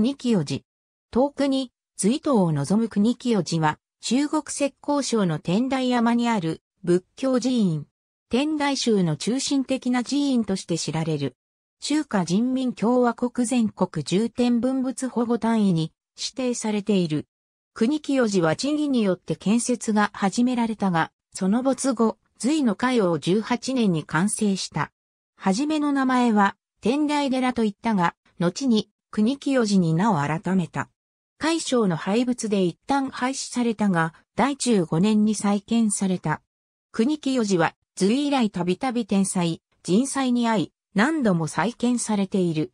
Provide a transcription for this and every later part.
国清寺。遠くに、隋東を望む国清寺は、中国浙江省の天台山にある仏教寺院。天台宗の中心的な寺院として知られる。中華人民共和国全国重点文物保護単位に指定されている。国清寺は地義によって建設が始められたが、その没後、隋の海王18年に完成した。はじめの名前は、天台寺と言ったが、後に国清寺に名を改めた。海省の廃仏で一旦廃止されたが、第15年に再建された。国清寺は、隋以来たびたび天災、人災に遭い、何度も再建されている。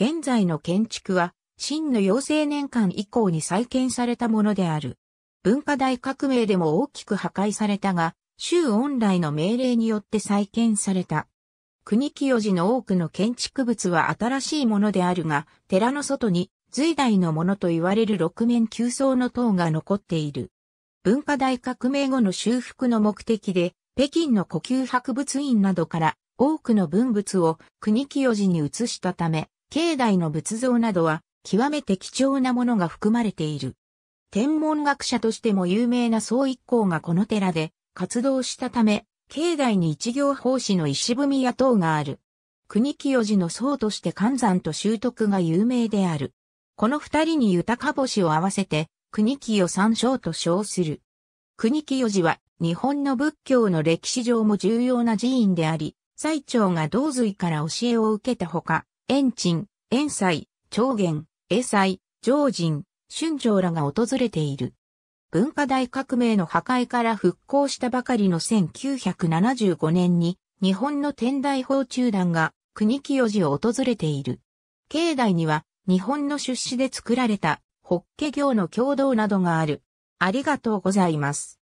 現在の建築は、真の養成年間以降に再建されたものである。文化大革命でも大きく破壊されたが、周恩来の命令によって再建された。国清寺の多くの建築物は新しいものであるが、寺の外に、隋代のものと言われる六面九層の塔が残っている。文化大革命後の修復の目的で、北京の古宮博物院などから多くの文物を国清寺に移したため、境内の仏像などは極めて貴重なものが含まれている。天文学者としても有名な総一行がこの寺で活動したため、境内に一行法師の石踏み屋塔がある。国清寺の僧として観山と習得が有名である。この二人に豊か星を合わせて、国清三章と称する。国清寺は、日本の仏教の歴史上も重要な寺院であり、最長が道髄から教えを受けたほか、遠鎮、遠斎、長元、永斎、常人、春長らが訪れている。文化大革命の破壊から復興したばかりの1975年に、日本の天台法中団が国清寺を訪れている。境内には、日本の出資で作られた、ホッケ業の共同などがある。ありがとうございます。